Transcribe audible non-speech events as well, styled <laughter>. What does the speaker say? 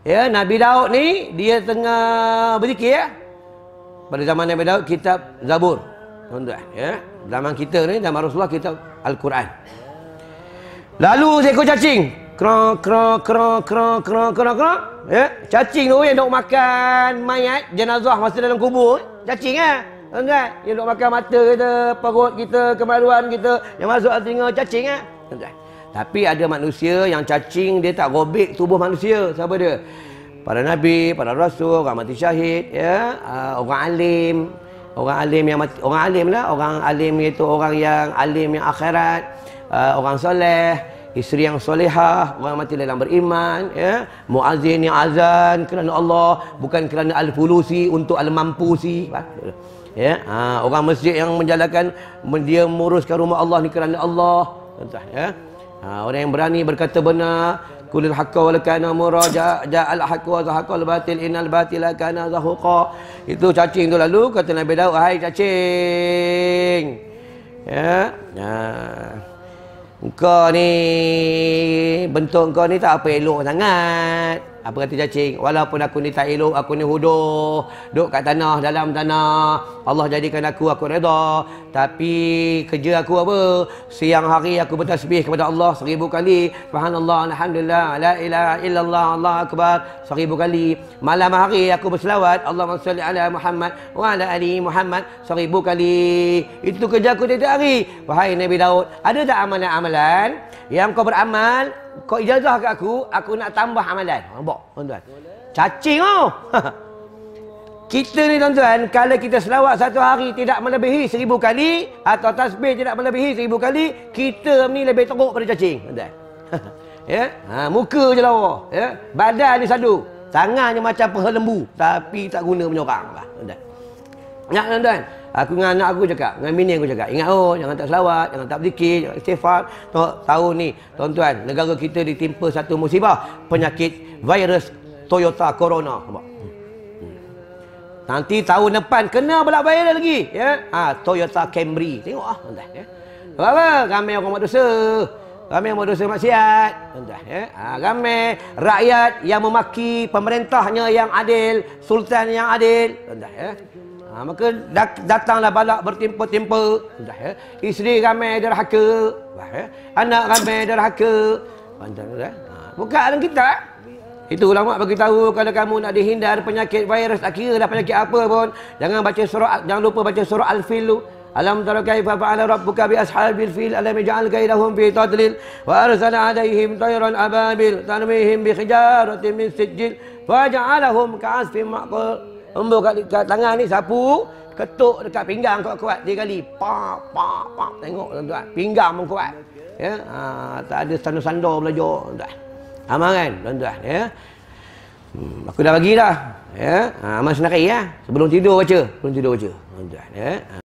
Ya, Nabi Daud ni dia tengah berzikir ya. Pada zaman Nabi Daud kitab Zabur. Tuan-tuan, ya. Zaman kita ni zaman Rasulullah kitab Al-Quran. Lalu seekor cacing. Kro kro kro kro kro kro kro. Ya, cacing tu yang nak makan mayat jenazah masa dalam kubur, cacing ah. Ya? Tuan-tuan, yang nak makan mata kita, perut kita, kemaluan kita yang masuk asinga cacing ah. Ya? Tuan-tuan. Tapi ada manusia yang cacing dia tak robek tubuh manusia. Siapa dia? Para nabi, para rasul, orang mati syahid, ya, uh, orang alim. Orang alim yang mati, orang alim lah, orang alim itu orang yang alim yang akhirat, uh, orang soleh, isteri yang solehah, orang mati dalam beriman, ya, muazin yang azan kerana Allah, bukan kerana al-fulusi untuk al-mampusi. Ya, ha, orang masjid yang menjalankan dia menguruskan rumah Allah ni kerana Allah. Contoh, ya. Ha, orang yang berani berkata benar, kulil haqqo wal kana muraja al haqqo wa zahaqal batil inal batila kana zahuqa. Itu cacing tu lalu kata Nabi Daud, "Hai cacing." Ya. Ha. Engkau ni bentuk kau ni tak apa elok sangat. Apa kata cacing? Walaupun aku ni tak elok, aku ni hodoh. Duduk kat tanah, dalam tanah. Allah jadikan aku, aku reda. Tapi kerja aku apa? Siang hari aku bertasbih kepada Allah seribu kali. Subhanallah, Alhamdulillah, La ilaha illallah, Allah Akbar. Seribu kali. Malam hari aku berselawat. Allah salli ala Muhammad wa ala Ali Muhammad. Seribu kali. Itu kerja aku tiada hari. Wahai Nabi Daud, ada tak amalan-amalan? Yang kau beramal, kau ijazah kat aku, aku nak tambah amalan. Nampak, tuan-tuan. Cacing oh. <laughs> kita ni tuan-tuan, kalau kita selawat satu hari tidak melebihi seribu kali atau tasbih tidak melebihi seribu kali, kita ni lebih teruk pada cacing, tuan-tuan. <laughs> ya, ha, muka je lawa, ya. Badan ni sadu. Tangannya macam peha tapi tak guna punya oranglah, tuan-tuan. Ya tuan-tuan. Aku dengan anak aku cakap, dengan bini aku cakap, ingat oh, jangan tak selawat, jangan tak berzikir, jangan istighfar. Tengok Tahu ni, tuan-tuan, negara kita ditimpa satu musibah, penyakit virus Toyota Corona. Nampak? Nanti tahun depan kena pula viral lagi. Ya? Ha, Toyota Camry. Tengok ah, tuan-tuan. Ya? Apa? Ramai orang buat dosa. Ramai yang berdosa maksiat. Tuan-tuan. Ya? Ha, ramai rakyat yang memaki pemerintahnya yang adil. Sultan yang adil. Tuan-tuan. Ya? Ha, maka dat datanglah balak bertimpa-timpa. ya. Isteri ramai derhaka. Sudah ya. Anak ramai derhaka. Pandang ya. Ha, buka dalam kita. Eh. Itu ulama bagi tahu kalau kamu nak dihindar penyakit virus tak kira dah penyakit apa pun jangan baca surah jangan lupa baca surah al-fil Alam tara kaifa fa'ala rabbuka bi ashabil fil alam ja'al kaidahum fi tadlil wa arsala alaihim tayran ababil tanmihim bi khijaratin min sijil faj'alahum ka'asfin ma'qul Embur kat, kat tangan ni sapu, ketuk dekat pinggang kuat-kuat tiga kali. Pa pa pa tengok tuan-tuan, pinggang pun kuat. Ya, ha, tak ada sandar-sandar belajar tuan-tuan. Aman kan tuan-tuan ya. Hmm, aku dah bagilah ya. Ha, aman senarai ya. Sebelum tidur baca, sebelum tidur baca. Tuan-tuan ya.